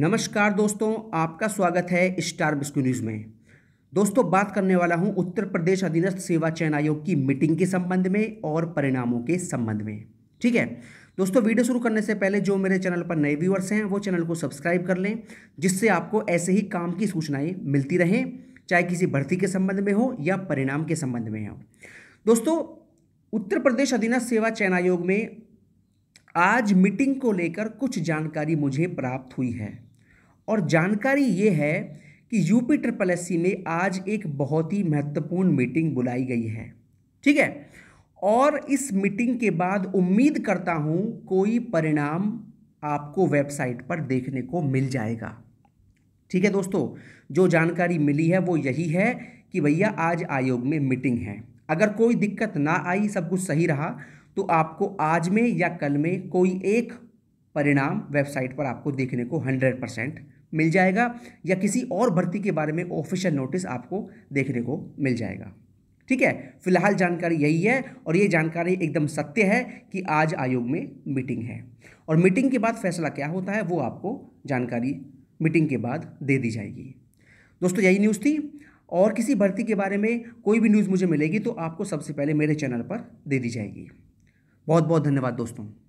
नमस्कार दोस्तों आपका स्वागत है स्टार बिस्कू न्यूज़ में दोस्तों बात करने वाला हूं उत्तर प्रदेश अधीनस्थ सेवा चयन आयोग की मीटिंग के संबंध में और परिणामों के संबंध में ठीक है दोस्तों वीडियो शुरू करने से पहले जो मेरे चैनल पर नए व्यूअर्स हैं वो चैनल को सब्सक्राइब कर लें जिससे आपको ऐसे ही काम की सूचनाएँ मिलती रहें चाहे किसी भर्ती के संबंध में हो या परिणाम के संबंध में हो दोस्तों उत्तर प्रदेश अधीनस्थ सेवा चयन आयोग में आज मीटिंग को लेकर कुछ जानकारी मुझे प्राप्त हुई है और जानकारी ये है कि यूपी ट्रिपल एस में आज एक बहुत ही महत्वपूर्ण मीटिंग बुलाई गई है ठीक है और इस मीटिंग के बाद उम्मीद करता हूँ कोई परिणाम आपको वेबसाइट पर देखने को मिल जाएगा ठीक है दोस्तों जो जानकारी मिली है वो यही है कि भैया आज आयोग में मीटिंग है अगर कोई दिक्कत ना आई सब कुछ सही रहा तो आपको आज में या कल में कोई एक परिणाम वेबसाइट पर आपको देखने को हंड्रेड परसेंट मिल जाएगा या किसी और भर्ती के बारे में ऑफिशियल नोटिस आपको देखने को मिल जाएगा ठीक है फिलहाल जानकारी यही है और ये जानकारी एकदम सत्य है कि आज आयोग में मीटिंग है और मीटिंग के बाद फैसला क्या होता है वो आपको जानकारी मीटिंग के बाद दे दी जाएगी दोस्तों यही न्यूज़ थी और किसी भर्ती के बारे में कोई भी न्यूज़ मुझे मिलेगी तो आपको सबसे पहले मेरे चैनल पर दे दी जाएगी बहुत बहुत धन्यवाद दोस्तों